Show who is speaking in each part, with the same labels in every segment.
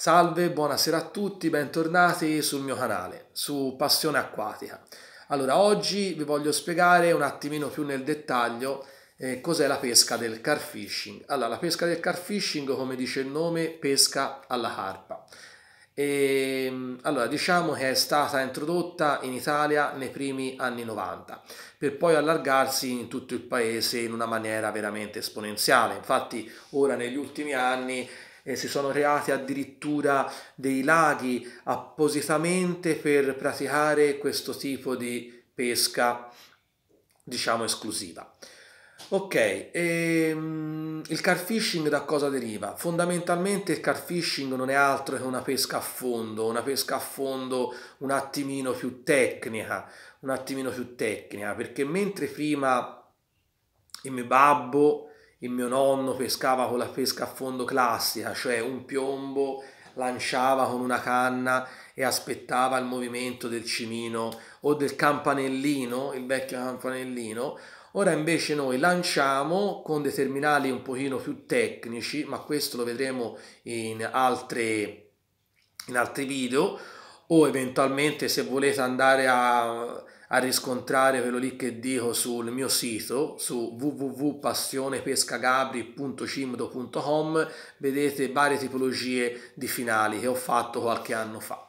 Speaker 1: Salve, buonasera a tutti, bentornati sul mio canale, su Passione Acquatica. Allora, oggi vi voglio spiegare un attimino più nel dettaglio eh, cos'è la pesca del car fishing. Allora, la pesca del car fishing, come dice il nome, pesca alla carpa. E, ehm, allora, diciamo che è stata introdotta in Italia nei primi anni 90, per poi allargarsi in tutto il paese in una maniera veramente esponenziale. Infatti, ora negli ultimi anni eh, si sono creati addirittura dei laghi appositamente per praticare questo tipo di pesca, diciamo, esclusiva. Ok, ehm, il car fishing da cosa deriva? Fondamentalmente il car fishing non è altro che una pesca a fondo, una pesca a fondo un attimino più tecnica, un attimino più tecnica, perché mentre prima il mio babbo il mio nonno pescava con la pesca a fondo classica, cioè un piombo lanciava con una canna e aspettava il movimento del cimino o del campanellino, il vecchio campanellino. Ora invece noi lanciamo con dei terminali un pochino più tecnici, ma questo lo vedremo in, altre, in altri video o eventualmente se volete andare a a riscontrare quello lì che dico sul mio sito su www.passionepescagabri.cimdo.com vedete varie tipologie di finali che ho fatto qualche anno fa.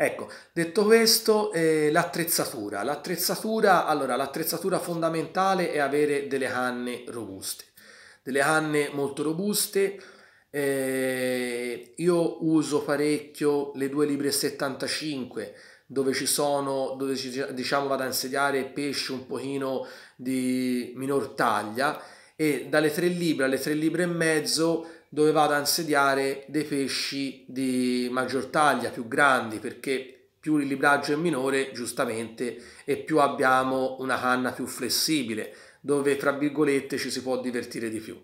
Speaker 1: Ecco, detto questo, eh, l'attrezzatura. L'attrezzatura, allora, l'attrezzatura fondamentale è avere delle canne robuste, delle canne molto robuste. Eh, io uso parecchio le due libre 75 dove ci sono, dove ci, diciamo vado a insediare pesci un pochino di minor taglia e dalle 3 libbre alle 3 libbre e mezzo dove vado a insediare dei pesci di maggior taglia, più grandi, perché più il libraggio è minore, giustamente, e più abbiamo una canna più flessibile, dove, tra virgolette, ci si può divertire di più.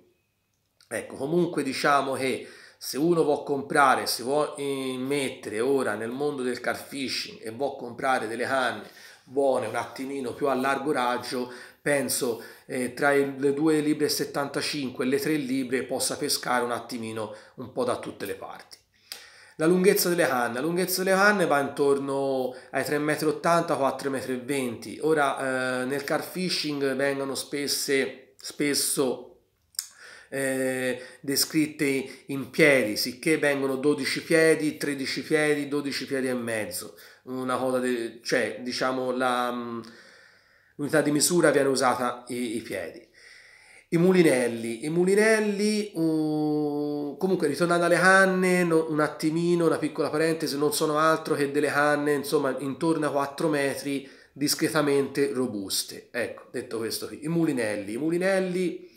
Speaker 1: Ecco, comunque diciamo che se uno vuole comprare, se vuole mettere ora nel mondo del car fishing e vuole comprare delle canne buone, un attimino più a largo raggio, penso eh, tra le 2 libre e 75 e le 3 libre possa pescare un attimino un po' da tutte le parti. La lunghezza delle canne, la lunghezza delle canne va intorno ai 3,80 m, 4,20 m. Ora eh, nel car fishing vengono spesse, spesso eh, descritte in piedi, sicché vengono 12 piedi, 13 piedi, 12 piedi e mezzo. Una cosa de- cioè, diciamo, la, mm, l'unità di misura viene usata i, i piedi. I mulinelli, i mulinelli uh, comunque ritornando alle canne, no, un attimino, una piccola parentesi, non sono altro che delle canne, insomma, intorno a 4 metri discretamente robuste. Ecco, detto questo qui, i mulinelli, i mulinelli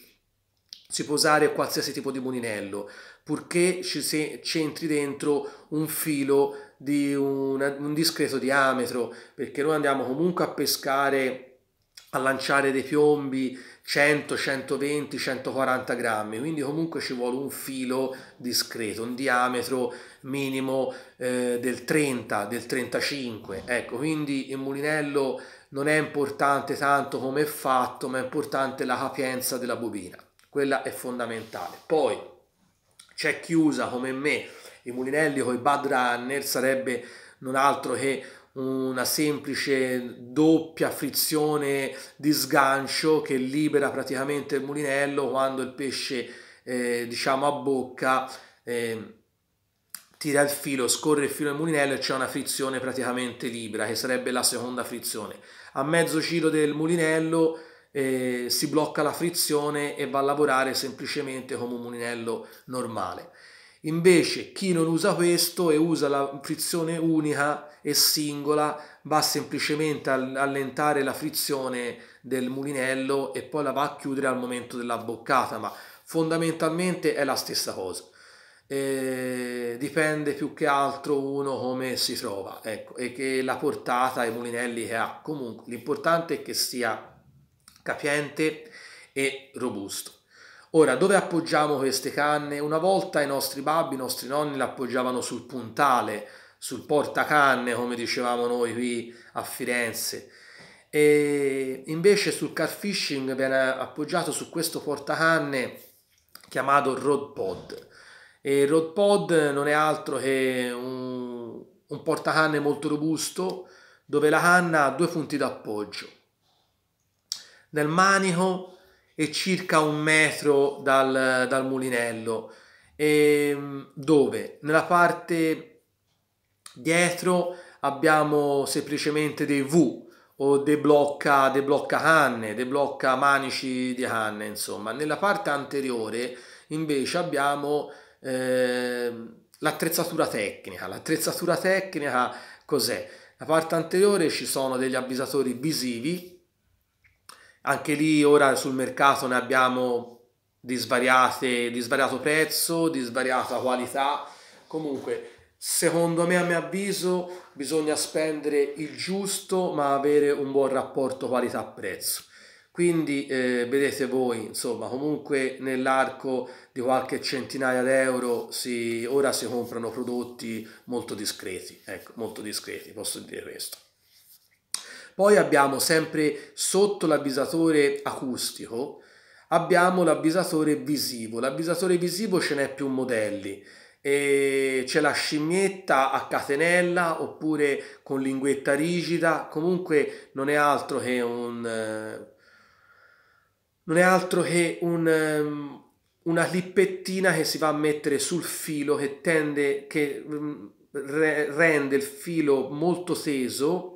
Speaker 1: si può usare qualsiasi tipo di mulinello, purché ci se, c'entri dentro un filo di una, un discreto diametro, perché noi andiamo comunque a pescare a lanciare dei piombi 100, 120, 140 grammi, quindi comunque ci vuole un filo discreto, un diametro minimo eh, del 30, del 35, ecco, quindi il mulinello non è importante tanto come è fatto, ma è importante la capienza della bobina quella è fondamentale. Poi c'è chiusa come me i Mulinelli con i Bad Runner, sarebbe non altro che una semplice doppia frizione di sgancio che libera praticamente il mulinello quando il pesce eh, diciamo a bocca eh, tira il filo, scorre il filo del mulinello e c'è una frizione praticamente libera che sarebbe la seconda frizione a mezzo giro del mulinello eh, si blocca la frizione e va a lavorare semplicemente come un mulinello normale. Invece chi non usa questo e usa la frizione unica e singola va semplicemente a allentare la frizione del mulinello e poi la va a chiudere al momento della boccata, ma fondamentalmente è la stessa cosa. Eh, dipende più che altro uno come si trova ecco, e che la portata ai mulinelli che ha comunque l'importante è che sia capiente e robusto. Ora, dove appoggiamo queste canne? Una volta i nostri babbi, i nostri nonni le appoggiavano sul puntale, sul portacanne, come dicevamo noi qui a Firenze. E invece sul car fishing viene appoggiato su questo portacanne chiamato Rod Pod. E Rod Pod non è altro che un, un portacanne molto robusto dove la canna ha due punti d'appoggio nel manico e circa un metro dal, dal mulinello, e, ehm, dove nella parte dietro abbiamo semplicemente dei V o dei blocca canne, dei blocca manici di canne, insomma. Nella parte anteriore invece abbiamo eh, l'attrezzatura tecnica. L'attrezzatura tecnica cos'è? La parte anteriore ci sono degli avvisatori visivi anche lì ora sul mercato ne abbiamo di, svariate, di svariato prezzo, di svariata qualità. Comunque, secondo me, a mio avviso, bisogna spendere il giusto ma avere un buon rapporto qualità-prezzo. Quindi eh, vedete voi, insomma, comunque nell'arco di qualche centinaia d'euro si, ora si comprano prodotti molto discreti, ecco, molto discreti, posso dire questo. Poi abbiamo sempre sotto l'avvisatore acustico, abbiamo l'avvisatore visivo. L'avvisatore visivo ce n'è più modelli. E c'è la scimmietta a catenella oppure con linguetta rigida, comunque non è altro che un... Non è altro che un, una clippettina che si va a mettere sul filo che tende, che mm, rende il filo molto teso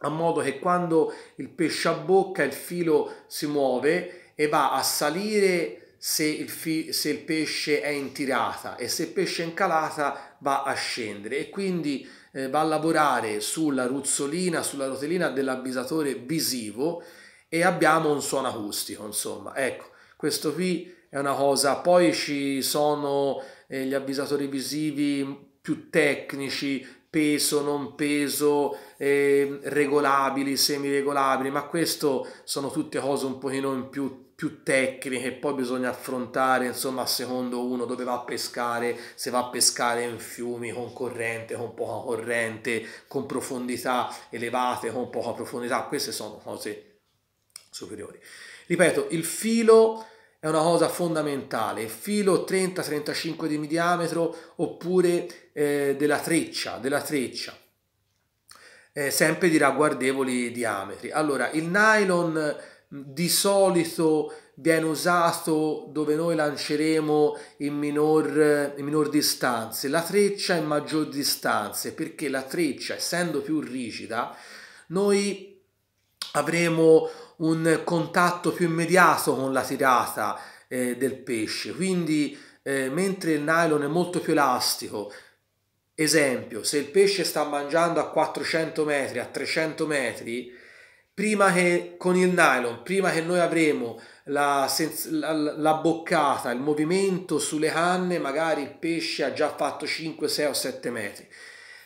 Speaker 1: a modo che quando il pesce abbocca il filo si muove e va a salire se il, fi- se il pesce è in tirata e se il pesce è in calata va a scendere e quindi eh, va a lavorare sulla ruzzolina, sulla rotellina dell'avvisatore visivo e abbiamo un suono acustico insomma ecco questo qui è una cosa poi ci sono eh, gli avvisatori visivi più tecnici, peso, non peso, eh, regolabili, semiregolabili, ma questo sono tutte cose un pochino in più più tecniche, poi bisogna affrontare insomma secondo uno dove va a pescare, se va a pescare in fiumi con corrente, con poca corrente, con profondità elevate, con poca profondità, queste sono cose superiori. Ripeto, il filo è una cosa fondamentale, filo 30-35 di diametro oppure eh, della treccia, della treccia. Eh, sempre di ragguardevoli diametri. Allora, il nylon di solito viene usato dove noi lanceremo in minor, in minor distanze, la treccia in maggior distanze, perché la treccia, essendo più rigida, noi avremo un contatto più immediato con la tirata eh, del pesce. Quindi eh, mentre il nylon è molto più elastico, esempio, se il pesce sta mangiando a 400 metri, a 300 metri, prima che con il nylon, prima che noi avremo la, la, la boccata, il movimento sulle canne, magari il pesce ha già fatto 5, 6 o 7 metri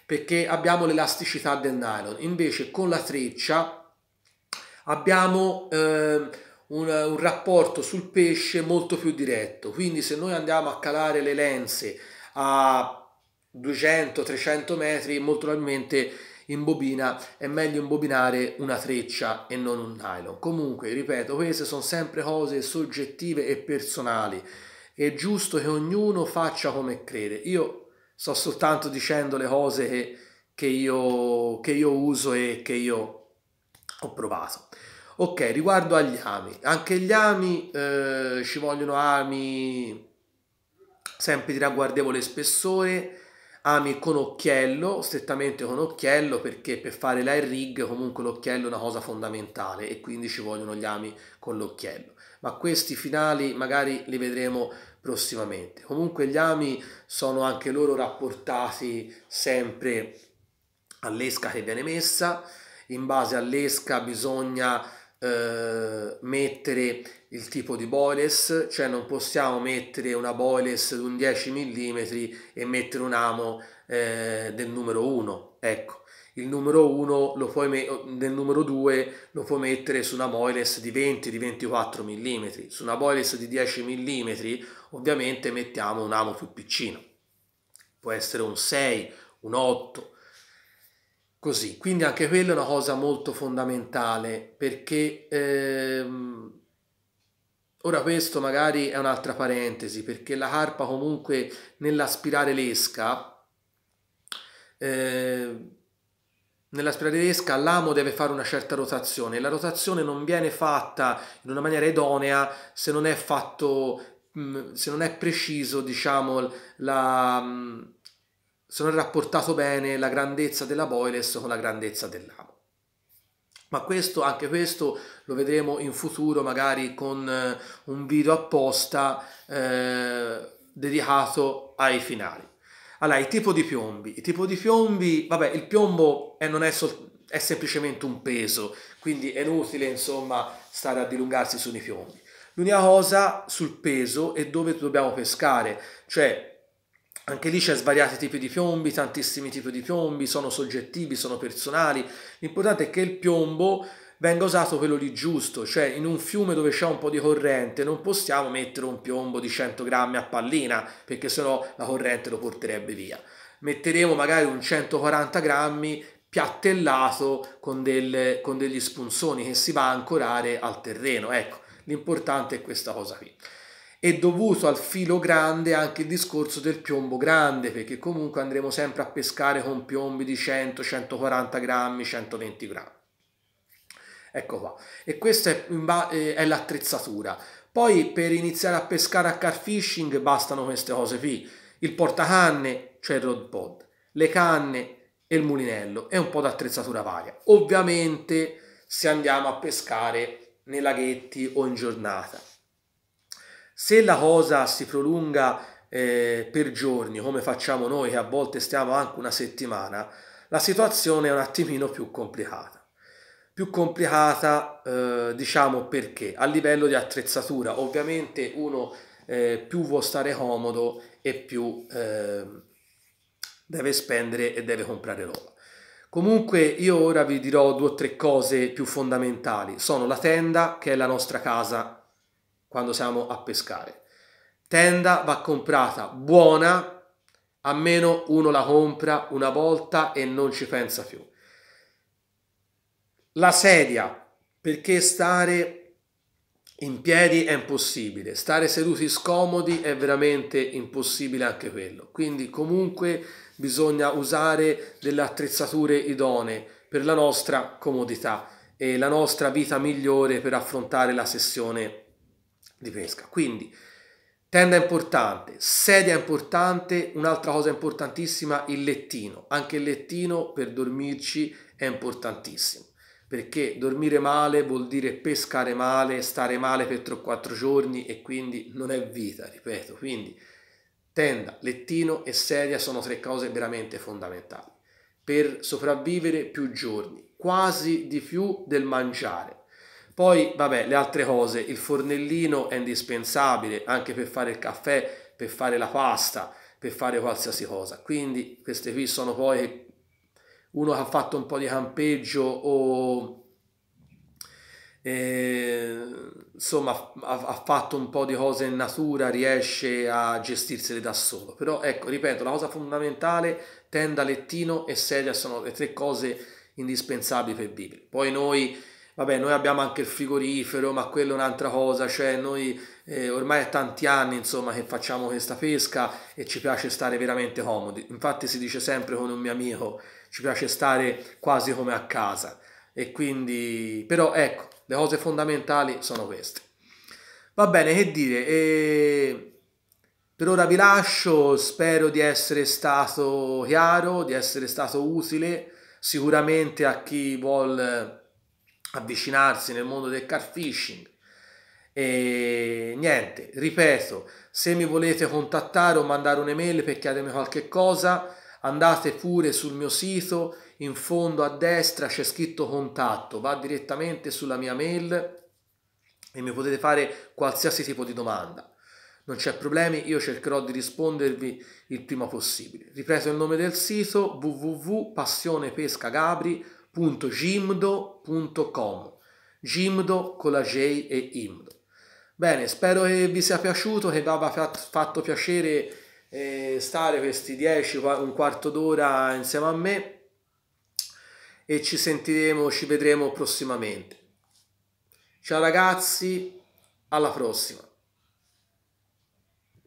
Speaker 1: perché abbiamo l'elasticità del nylon. Invece con la treccia abbiamo eh, un, un rapporto sul pesce molto più diretto. Quindi se noi andiamo a calare le lenze a 200-300 metri, molto probabilmente in bobina è meglio imbobinare una treccia e non un nylon. Comunque, ripeto, queste sono sempre cose soggettive e personali. È giusto che ognuno faccia come crede. Io sto soltanto dicendo le cose che, che, io, che io uso e che io ho provato. Ok, riguardo agli ami, anche gli ami eh, ci vogliono ami sempre di ragguardevole spessore, ami con occhiello, strettamente con occhiello, perché per fare l'air rig comunque l'occhiello è una cosa fondamentale e quindi ci vogliono gli ami con l'occhiello. Ma questi finali magari li vedremo prossimamente. Comunque gli ami sono anche loro rapportati sempre all'esca che viene messa, in base all'esca bisogna eh, mettere il tipo di boles, cioè non possiamo mettere una boles di un 10 mm e mettere un amo eh, del numero 1, ecco. Il numero 1 lo puoi me- del numero 2 lo puoi mettere su una boles di 20 di 24 mm, su una boles di 10 mm ovviamente mettiamo un amo più piccino. Può essere un 6, un 8, così. Quindi anche quella è una cosa molto fondamentale perché ehm, ora questo magari è un'altra parentesi perché la carpa comunque nell'aspirare l'esca eh, nell'aspirare l'esca l'amo deve fare una certa rotazione e la rotazione non viene fatta in una maniera idonea se non è fatto mm, se non è preciso diciamo la mm, se non è rapportato bene la grandezza della Boiles con la grandezza dell'amo. Ma questo, anche questo lo vedremo in futuro, magari con eh, un video apposta eh, dedicato ai finali. Allora, il tipo di piombi. Il tipo di piombi, vabbè, il piombo è, non è, so, è semplicemente un peso, quindi è inutile, insomma, stare a dilungarsi sui piombi. L'unica cosa sul peso e dove dobbiamo pescare, cioè anche lì c'è svariati tipi di piombi, tantissimi tipi di piombi, sono soggettivi, sono personali. L'importante è che il piombo venga usato quello lì giusto, cioè in un fiume dove c'è un po' di corrente non possiamo mettere un piombo di 100 grammi a pallina perché sennò la corrente lo porterebbe via. Metteremo magari un 140 grammi piattellato con, del, con degli spunzoni che si va a ancorare al terreno, ecco, l'importante è questa cosa qui è dovuto al filo grande anche il discorso del piombo grande perché comunque andremo sempre a pescare con piombi di 100, 140 grammi, 120 grammi. Ecco qua. E questa è, eh, è l'attrezzatura. Poi per iniziare a pescare a car fishing bastano queste cose qui. Il portacanne, cioè il rod pod, le canne e il mulinello e un po' di attrezzatura varia. Ovviamente se andiamo a pescare nei laghetti o in giornata. Se la cosa si prolunga eh, per giorni, come facciamo noi, che a volte stiamo anche una settimana, la situazione è un attimino più complicata. Più complicata, eh, diciamo perché, a livello di attrezzatura, ovviamente uno eh, più vuole stare comodo e più ehm, deve spendere e deve comprare roba. Comunque io ora vi dirò due o tre cose più fondamentali. Sono la tenda, che è la nostra casa quando siamo a pescare. Tenda va comprata buona, a meno uno la compra una volta e non ci pensa più. La sedia, perché stare in piedi è impossibile, stare seduti scomodi è veramente impossibile anche quello. Quindi comunque bisogna usare delle attrezzature idonee per la nostra comodità e la nostra vita migliore per affrontare la sessione di pesca. Quindi tenda importante, sedia importante, un'altra cosa importantissima il lettino. Anche il lettino per dormirci è importantissimo perché dormire male vuol dire pescare male, stare male per 3-4 giorni e quindi non è vita, ripeto. Quindi tenda, lettino e sedia sono tre cose veramente fondamentali per sopravvivere più giorni, quasi di più del mangiare. Poi, vabbè, le altre cose, il fornellino è indispensabile anche per fare il caffè, per fare la pasta, per fare qualsiasi cosa. Quindi queste qui sono poi uno che ha fatto un po' di campeggio o eh, insomma ha, ha, fatto un po' di cose in natura riesce a gestirsele da solo. Però ecco, ripeto, la cosa fondamentale, tenda, lettino e sedia sono le tre cose indispensabili per vivere. Poi noi vabbè, noi abbiamo anche il frigorifero, ma quello è un'altra cosa, cioè noi eh, ormai è tanti anni insomma che facciamo questa pesca e ci piace stare veramente comodi. Infatti si dice sempre con un mio amico, ci piace stare quasi come a casa. E quindi, però ecco, le cose fondamentali sono queste. Va bene, che dire, e... per ora vi lascio, spero di essere stato chiaro, di essere stato utile sicuramente a chi vuole avvicinarsi nel mondo del car fishing. E niente, ripeto, se mi volete contattare o mandare un'email per chiedermi qualche cosa, andate pure sul mio sito, in fondo a destra c'è scritto contatto, va direttamente sulla mia mail e mi potete fare qualsiasi tipo di domanda. Non c'è problemi, io cercherò di rispondervi il prima possibile. Ripeto il nome del sito www.passionepescagabri.com www.gimdo.com Gimdo con la J e Imdo. Bene, spero che vi sia piaciuto, che vi abbia fatto piacere eh, stare questi 10, un quarto d'ora insieme a me e ci sentiremo, ci vedremo prossimamente. Ciao ragazzi, alla prossima.